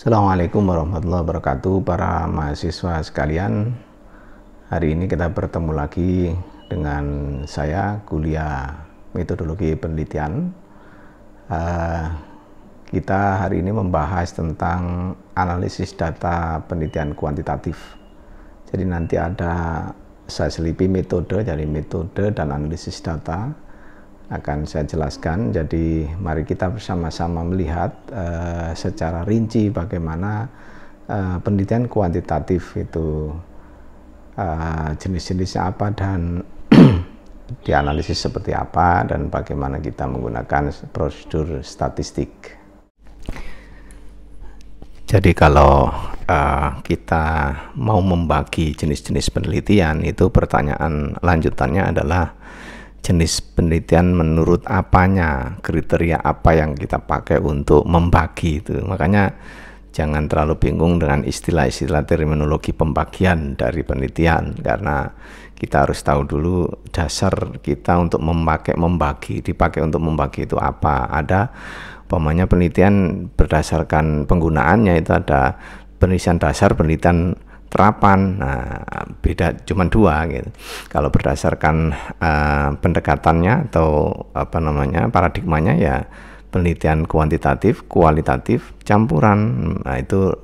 Assalamualaikum warahmatullahi wabarakatuh para mahasiswa sekalian Hari ini kita bertemu lagi dengan saya kuliah metodologi penelitian uh, Kita hari ini membahas tentang analisis data penelitian kuantitatif Jadi nanti ada saya selipi metode dari metode dan analisis data akan saya jelaskan. Jadi mari kita bersama-sama melihat uh, secara rinci bagaimana uh, penelitian kuantitatif itu uh, jenis-jenisnya apa dan dianalisis seperti apa dan bagaimana kita menggunakan prosedur statistik. Jadi kalau uh, kita mau membagi jenis-jenis penelitian itu pertanyaan lanjutannya adalah jenis penelitian menurut apanya, kriteria apa yang kita pakai untuk membagi itu. Makanya jangan terlalu bingung dengan istilah-istilah terminologi pembagian dari penelitian karena kita harus tahu dulu dasar kita untuk memakai membagi, dipakai untuk membagi itu apa. Ada umpamanya penelitian berdasarkan penggunaannya itu ada penelitian dasar, penelitian terapan nah, beda cuma dua gitu kalau berdasarkan uh, pendekatannya atau apa namanya paradigmanya ya penelitian kuantitatif kualitatif campuran nah itu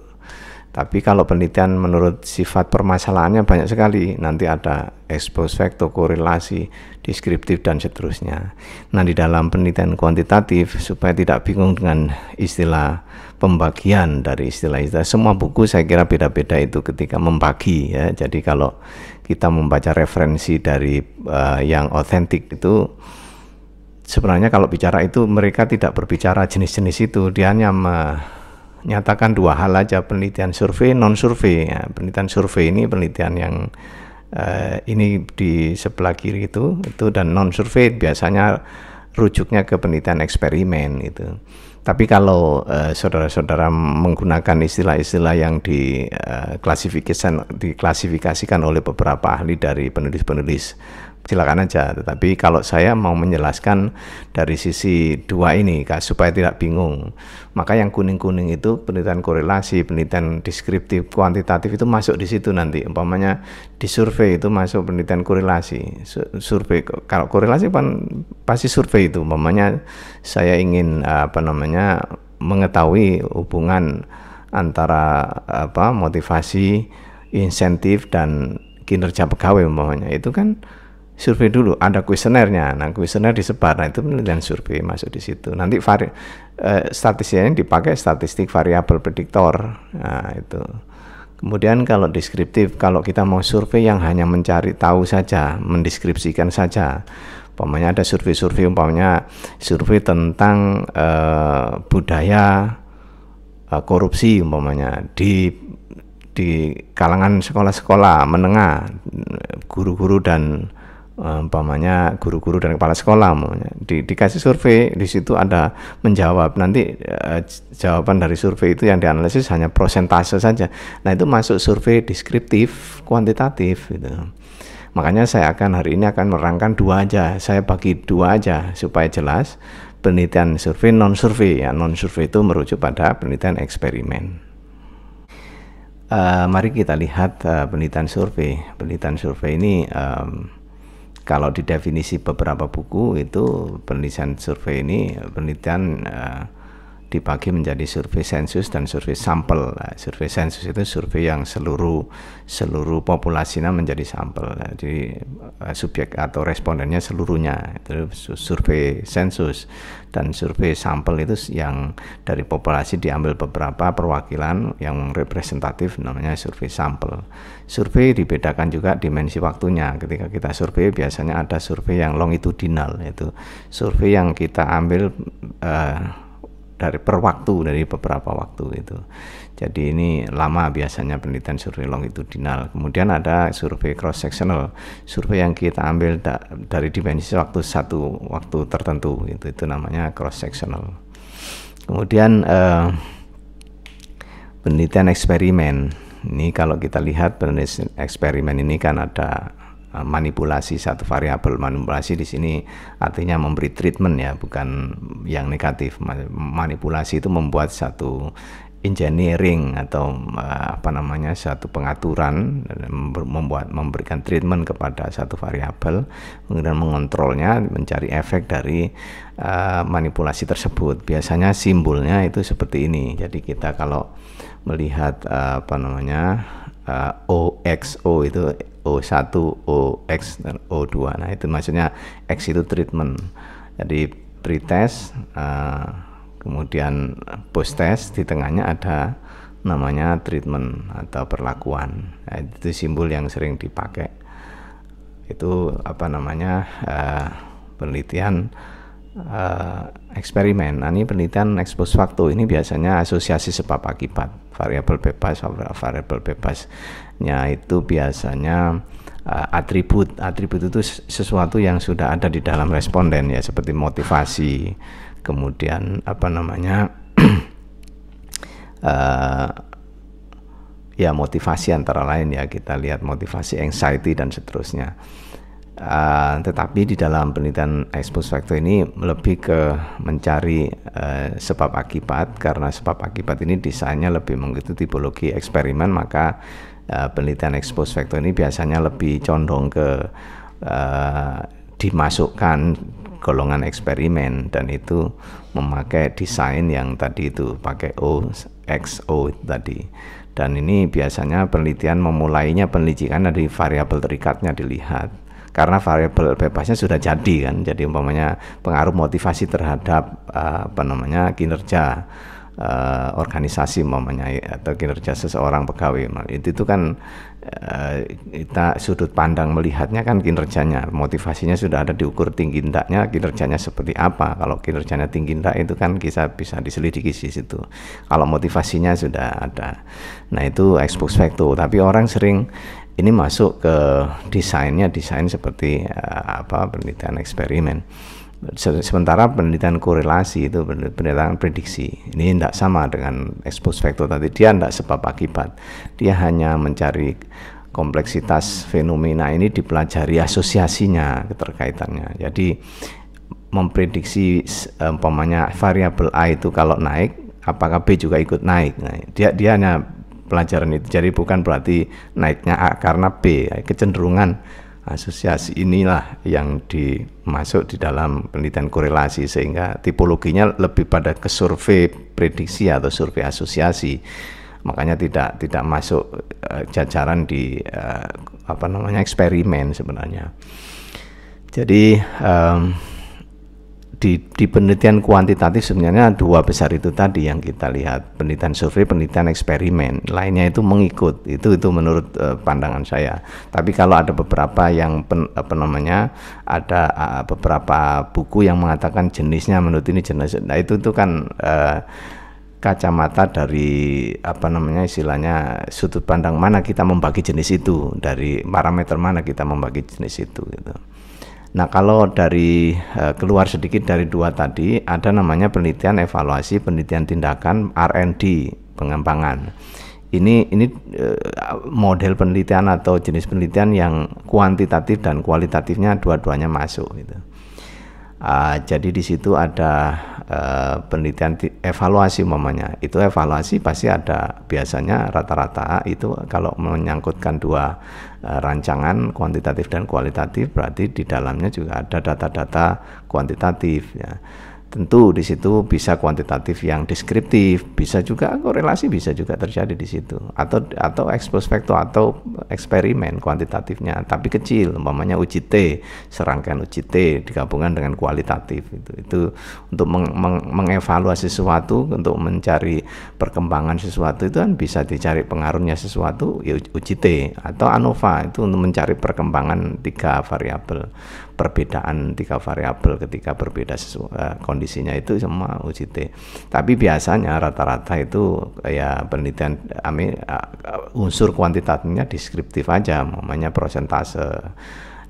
tapi kalau penelitian menurut sifat permasalahannya banyak sekali. Nanti ada expose facto, korelasi, deskriptif, dan seterusnya. Nah, di dalam penelitian kuantitatif, supaya tidak bingung dengan istilah pembagian dari istilah-istilah. Semua buku saya kira beda-beda itu ketika membagi ya. Jadi kalau kita membaca referensi dari uh, yang otentik itu, sebenarnya kalau bicara itu mereka tidak berbicara jenis-jenis itu. Dia hanya nyatakan dua hal aja penelitian survei non survei ya, penelitian survei ini penelitian yang eh, ini di sebelah kiri itu itu dan non survei biasanya rujuknya ke penelitian eksperimen itu tapi kalau eh, saudara-saudara eh, menggunakan istilah-istilah yang diklasifikasikan eh, diklasifikasikan oleh beberapa ahli dari penulis-penulis silakan aja. Tetapi kalau saya mau menjelaskan dari sisi dua ini, supaya tidak bingung, maka yang kuning-kuning itu penelitian korelasi, penelitian deskriptif, kuantitatif itu masuk di situ nanti. Umpamanya di survei itu masuk penelitian korelasi. Survei kalau korelasi kan pasti survei itu. Umpamanya saya ingin apa namanya mengetahui hubungan antara apa motivasi, insentif dan kinerja pegawai umpamanya. Itu kan survei dulu ada kuesionernya nah kuesioner disebar nah itu penelitian survei masuk di situ nanti vari, eh, statistiknya dipakai statistik variabel prediktor nah itu kemudian kalau deskriptif kalau kita mau survei yang hanya mencari tahu saja mendeskripsikan saja umpamanya ada survei-survei umpamanya survei tentang eh, budaya eh, korupsi umpamanya di di kalangan sekolah-sekolah menengah guru-guru dan umpamanya guru-guru dan kepala sekolah umpamanya. Di, dikasih survei di situ ada menjawab nanti e, jawaban dari survei itu yang dianalisis hanya prosentase saja nah itu masuk survei deskriptif kuantitatif gitu makanya saya akan hari ini akan merangkan dua aja saya bagi dua aja supaya jelas penelitian survei non survei ya non survei itu merujuk pada penelitian eksperimen eh, mari kita lihat uh, penelitian survei. Penelitian survei ini um, kalau di definisi beberapa buku itu penelitian survei ini penelitian uh, dibagi menjadi survei sensus dan survei sampel. Nah, survei sensus itu survei yang seluruh seluruh populasinya menjadi sampel. Nah, jadi eh, subjek atau respondennya seluruhnya itu survei sensus dan survei sampel itu yang dari populasi diambil beberapa perwakilan yang representatif namanya survei sampel. Survei dibedakan juga dimensi waktunya. Ketika kita survei biasanya ada survei yang longitudinal yaitu survei yang kita ambil uh, dari per waktu dari beberapa waktu itu. Jadi ini lama biasanya penelitian survei longitudinal. Kemudian ada survei cross sectional, survei yang kita ambil da dari dimensi waktu satu waktu tertentu itu itu namanya cross sectional. Kemudian eh, penelitian eksperimen. Ini kalau kita lihat penelitian eksperimen ini kan ada Eh, manipulasi satu variabel manipulasi di sini artinya memberi treatment ya bukan yang negatif manipulasi itu membuat satu engineering atau eh, apa namanya satu pengaturan membuat memberikan treatment kepada satu variabel kemudian mengontrolnya mencari efek dari uh, manipulasi tersebut biasanya simbolnya itu seperti ini jadi kita kalau melihat uh, apa namanya uh, OXO itu O1, OX, O2. Nah, itu maksudnya X itu treatment. Jadi pre-test, uh, kemudian post test di tengahnya ada namanya treatment atau perlakuan. Nah, itu simbol yang sering dipakai. Itu apa namanya? Uh, penelitian Eh, eksperimen. Nah, ini penelitian ekspos waktu Ini biasanya asosiasi sebab akibat. Variabel bebas, variabel bebasnya itu biasanya uh, atribut. Atribut itu sesuatu yang sudah ada di dalam responden ya, seperti motivasi, kemudian apa namanya? uh, ya motivasi antara lain ya kita lihat motivasi anxiety dan seterusnya. Uh, tetapi di dalam penelitian expose factor ini lebih ke mencari uh, sebab akibat karena sebab akibat ini desainnya lebih mengikuti tipologi eksperimen maka uh, penelitian expose factor ini biasanya lebih condong ke uh, dimasukkan golongan eksperimen dan itu memakai desain yang tadi itu pakai O X O tadi dan ini biasanya penelitian memulainya penelitian dari variabel terikatnya dilihat karena variabel bebasnya sudah jadi kan jadi umpamanya pengaruh motivasi terhadap uh, apa namanya kinerja uh, organisasi umpamanya atau kinerja seseorang pegawai nah, itu itu kan uh, kita sudut pandang melihatnya kan kinerjanya motivasinya sudah ada diukur tinggi ndaknya kinerjanya seperti apa kalau kinerjanya tinggi ndak itu kan bisa bisa diselidiki di situ kalau motivasinya sudah ada nah itu expose facto tapi orang sering ini masuk ke desainnya desain seperti uh, apa penelitian eksperimen sementara penelitian korelasi itu penelitian prediksi ini tidak sama dengan expose factor tadi dia tidak sebab akibat dia hanya mencari kompleksitas fenomena ini dipelajari asosiasinya keterkaitannya jadi memprediksi eh, umpamanya variabel A itu kalau naik apakah B juga ikut naik nah, dia dia hanya pelajaran itu. Jadi bukan berarti naiknya A karena B, kecenderungan asosiasi inilah yang dimasuk di dalam penelitian korelasi sehingga tipologinya lebih pada ke survei prediksi atau survei asosiasi. Makanya tidak tidak masuk uh, jajaran di uh, apa namanya eksperimen sebenarnya. Jadi um, di, di penelitian kuantitatif sebenarnya dua besar itu tadi yang kita lihat penelitian survei penelitian eksperimen lainnya itu mengikut itu itu menurut uh, pandangan saya tapi kalau ada beberapa yang pen, apa namanya ada uh, beberapa buku yang mengatakan jenisnya menurut ini jenis nah itu itu kan uh, kacamata dari apa namanya istilahnya sudut pandang mana kita membagi jenis itu dari parameter mana kita membagi jenis itu gitu Nah, kalau dari eh, keluar sedikit dari dua tadi, ada namanya penelitian evaluasi, penelitian tindakan R&D, pengembangan. Ini ini eh, model penelitian atau jenis penelitian yang kuantitatif dan kualitatifnya dua-duanya masuk gitu. Uh, jadi di situ ada uh, penelitian evaluasi mamanya itu evaluasi pasti ada biasanya rata-rata itu kalau menyangkutkan dua uh, rancangan kuantitatif dan kualitatif berarti di dalamnya juga ada data-data kuantitatif ya Tentu di situ bisa kuantitatif yang deskriptif, bisa juga korelasi bisa juga terjadi di situ atau atau expose atau eksperimen kuantitatifnya tapi kecil umpamanya uji T, serangkaian uji T digabungkan dengan kualitatif itu itu untuk meng, meng, mengevaluasi sesuatu untuk mencari perkembangan sesuatu itu kan bisa dicari pengaruhnya sesuatu ya uji T atau ANOVA itu untuk mencari perkembangan tiga variabel perbedaan tiga variabel ketika berbeda sesuatu, uh, eh, kondisi kondisinya itu semua UJT. Tapi biasanya rata-rata itu ya penelitian kami uh, unsur kuantitatifnya deskriptif aja, namanya persentase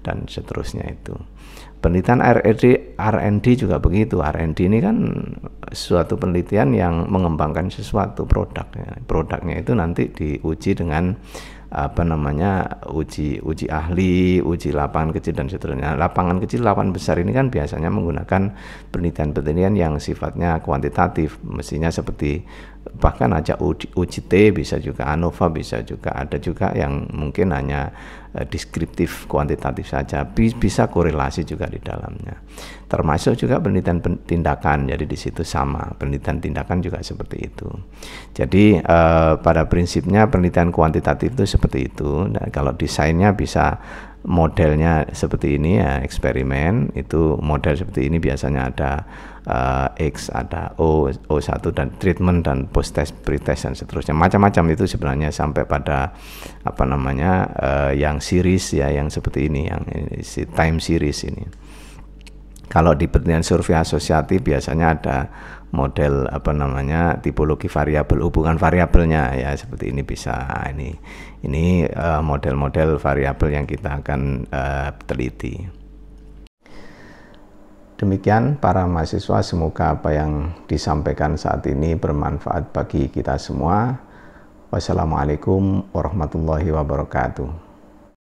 dan seterusnya itu. Penelitian R&D, R&D juga begitu. R&D ini kan suatu penelitian yang mengembangkan sesuatu produk. Produknya itu nanti diuji dengan apa namanya uji uji ahli, uji lapangan kecil dan seterusnya. Lapangan kecil, lapangan besar ini kan biasanya menggunakan penelitian-penelitian yang sifatnya kuantitatif, mestinya seperti bahkan aja UJT bisa juga ANOVA bisa juga ada juga yang mungkin hanya eh, deskriptif kuantitatif saja bisa korelasi juga di dalamnya termasuk juga penelitian tindakan jadi di situ sama penelitian tindakan juga seperti itu jadi eh, pada prinsipnya penelitian kuantitatif itu seperti itu nah, kalau desainnya bisa modelnya seperti ini ya eksperimen itu model seperti ini biasanya ada uh, X ada O O1 dan treatment dan post test pre test dan seterusnya macam-macam itu sebenarnya sampai pada apa namanya uh, yang series ya yang seperti ini yang ini, si time series ini kalau di penelitian survei asosiatif biasanya ada model apa namanya tipologi variabel hubungan variabelnya ya seperti ini bisa ini ini eh, model-model variabel yang kita akan uh, teliti. Demikian para mahasiswa semoga apa yang disampaikan saat ini bermanfaat bagi kita semua. Wassalamualaikum warahmatullahi wabarakatuh.